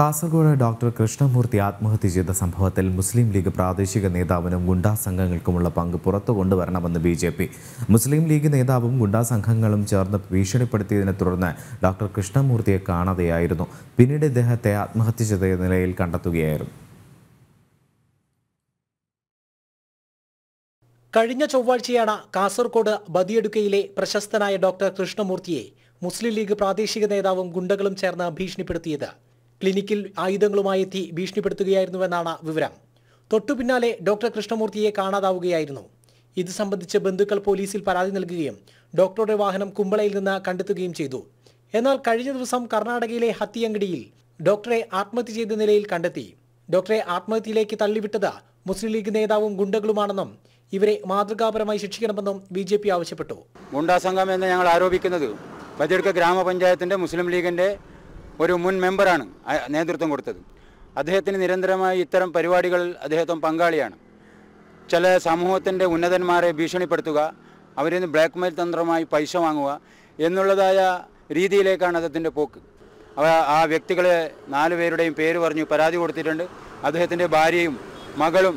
Kasaragod doctor Krishnamurthy ആത്മഹത്യ ചെയ്ത സംഭവത്തിൽ മുസ്ലിം ലീഗ് പ്രാദേശിക നേതാവിനും ഗുണ്ടാ സംഘങ്ങൾക്കുമുള്ള പങ്ക് പുറത്തു കൊണ്ടുവരണമെന്ന് B J P Muslim League നേതാവും ഗുണ്ടാ സംഘങ്ങളും ചേർന്ന് ഭീഷണിപ്പെടുത്തിയതിനെ തുടർന്ന് ഡോക്ടർ കൃഷ്ണമൂർത്തിയെ കാണാതെയായിരുന്നു പിന്നീട് ഇദ്ദേഹത്തെ ആത്മഹത്യ ചെയ്ത നിലയിൽ കണ്ടെത്തുകയായിരുന്നു കഴിഞ്ഞ ചൊവ്വാഴ്ചയാണ് കാസർഗോഡ് ബദിയടുക്കയിലെ പ്രശസ്തനായ ഡോക്ടർ കൃഷ്ണമൂർത്തിയെ മുസ്ലിം ലീഗ് പ്രാദേശിക നേതാവും ഗുണ്ടകളും ചേർന്ന് ഭീഷണിപ്പെടുത്തിയത് ക്ലിനിക്കിൽ ആയുധങ്ങളുമായി എത്തി ഭീഷണിപ്പെടുത്തുകയായിരുന്നുവെന്നാണ് വിവരം തൊട്ടു പിന്നാലെ ഡോക്ടർ കൃഷ്ണമൂർത്തിയെ കാണാതാവുകയായിരുന്നു ഇത് സംബന്ധിച്ച് ബന്ധുക്കൾ പോലീസിൽ പരാതി നൽകുകയും ഡോക്ടറുടെ വാഹനം കുമ്പളയിൽ നിന്ന് കണ്ടെത്തുകയും ചെയ്തു എന്നാൽ കഴിഞ്ഞ ദിവസം കർണാടകയിലെ ഹത്തിയങ്കടിയിൽ ഡോക്ടറെ ആത്മഹത്യ ചെയ്ത നിലയിൽ കണ്ടെത്തി ഡോക്ടറെ ആത്മഹത്യയിലേക്ക് തള്ളിവിട്ടത് മുസ്ലിം ലീഗ് നേതാവും ഗുണ്ടകളുമാണെന്നും ഇവരെ മാതൃകാപരമായി ശിക്ഷിക്കണമെന്നും ബി ജെ പി ആവശ്യപ്പെട്ടു ഗുണ്ടാ സംഘം എന്ന് ഞങ്ങൾ ആരോപിക്കുന്നത് ബജെടുക്ക ഗ്രാമപഞ്ചായത്തിന്റെ മുസ്ലിം ലീഗിന്റെ ഒരു മുൻ മെമ്പറാണ് നേതൃത്വം കൊടുത്തത് അദ്ദേഹത്തിന് നിരന്തരമായി ഇത്തരം പരിപാടികൾ അദ്ദേഹം പങ്കാളിയാണ് ചില സമൂഹത്തിൻ്റെ ഉന്നതന്മാരെ ഭീഷണിപ്പെടുത്തുക അവരിൽ നിന്ന് മെയിൽ തന്ത്രമായി പൈസ വാങ്ങുക എന്നുള്ളതായ രീതിയിലേക്കാണ് അദ്ദേഹത്തിൻ്റെ പോക്ക് അവ ആ വ്യക്തികളെ നാലു പേരുടെയും പേര് പറഞ്ഞു പരാതി കൊടുത്തിട്ടുണ്ട് അദ്ദേഹത്തിൻ്റെ ഭാര്യയും മകളും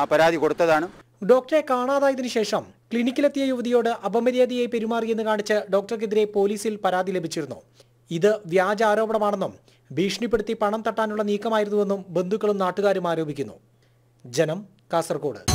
ആ പരാതി കൊടുത്തതാണ് ഡോക്ടറെ കാണാതായതിനു ശേഷം ക്ലിനിക്കിലെത്തിയ യുവതിയോട് അപമര്യാദയായി പെരുമാറിയെന്ന് കാണിച്ച് ഡോക്ടർക്കെതിരെ പോലീസിൽ പരാതി ലഭിച്ചിരുന്നു ഇത് വ്യാജ ആരോപണമാണെന്നും ഭീഷണിപ്പെടുത്തി പണം തട്ടാനുള്ള നീക്കമായിരുന്നുവെന്നും ബന്ധുക്കളും നാട്ടുകാരും ആരോപിക്കുന്നു ജനം കാസർഗോഡ്